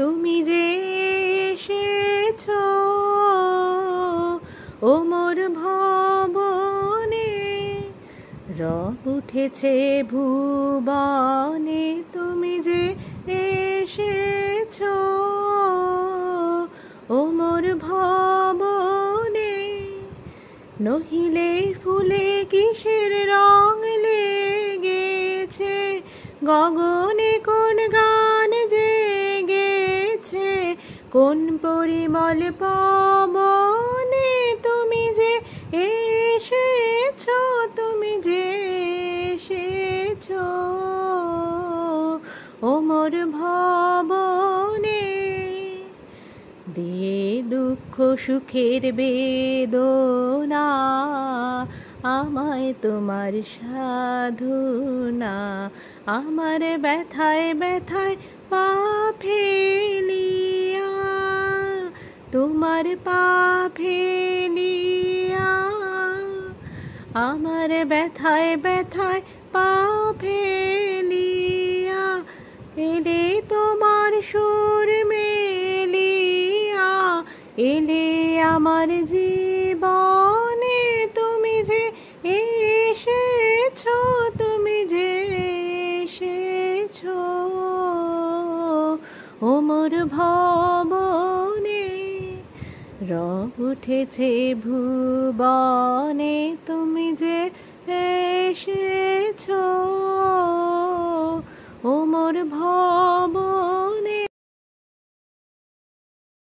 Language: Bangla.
তুমি যে এসেছ ও মোর ভবনে রব উঠেছে ভুবনে তুমি যে এসেছ ও মোর ভবনে নহিলে ফুলে কিসের রং লেগেছে গগনে কোন পরিমল পবনে তুমি যে এসেছো তুমি যে এসেছ ওমর ভবনে দিয়ে দুঃখ সুখের বেদনা আমায় তোমার সাধু না আমার ব্যথায় ব্যথায় পাফে তোমার ভেলিয়া আমার ব্যথায় ব্যথায় ভেলিয়া এলে তোমার সুর মেলিয়া এলে আমার জীবনে তুমি যে এসেছো তুমি যে এসেছো ওমর ভবনে রব উঠেছে ভুবনে তুমি যে এসে